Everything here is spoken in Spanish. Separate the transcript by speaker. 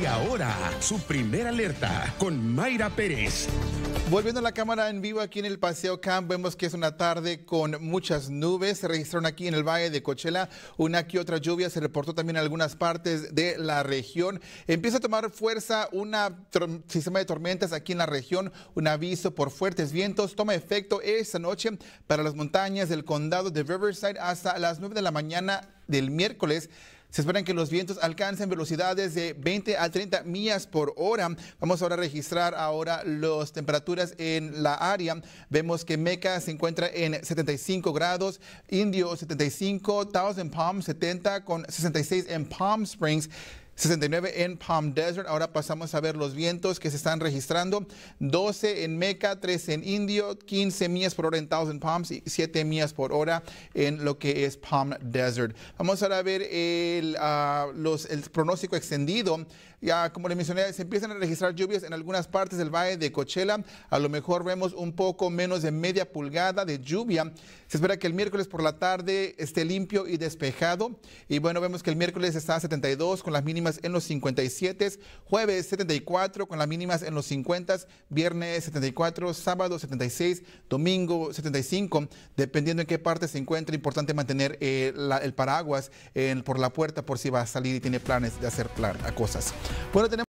Speaker 1: Y ahora, su primera alerta con Mayra Pérez. Volviendo a la cámara en vivo aquí en el Paseo Camp, vemos que es una tarde con muchas nubes. Se registraron aquí en el Valle de Cochela una que otra lluvia. Se reportó también en algunas partes de la región. Empieza a tomar fuerza un sistema de tormentas aquí en la región. Un aviso por fuertes vientos toma efecto esta noche para las montañas del condado de Riverside hasta las 9 de la mañana del miércoles. Se esperan que los vientos alcancen velocidades de 20 a 30 millas por hora. Vamos ahora a registrar ahora las temperaturas en la área. Vemos que Meca se encuentra en 75 grados, Indio 75, Thousand Palm 70 con 66 en Palm Springs. 69 en Palm Desert. Ahora pasamos a ver los vientos que se están registrando. 12 en Meca, 13 en Indio, 15 millas por hora en Thousand Palms y 7 millas por hora en lo que es Palm Desert. Vamos ahora a ver el, ah, los, el pronóstico extendido. Ya, como les mencioné, se empiezan a registrar lluvias en algunas partes del valle de Coachella. A lo mejor vemos un poco menos de media pulgada de lluvia. Se espera que el miércoles por la tarde esté limpio y despejado. Y bueno, vemos que el miércoles está a 72 con las mínimas en los 57, jueves 74 con las mínimas en los 50, viernes 74, sábado 76, domingo 75, dependiendo en qué parte se encuentre, importante mantener eh, el paraguas eh, por la puerta por si va a salir y tiene planes de hacer a cosas. Bueno, tenemos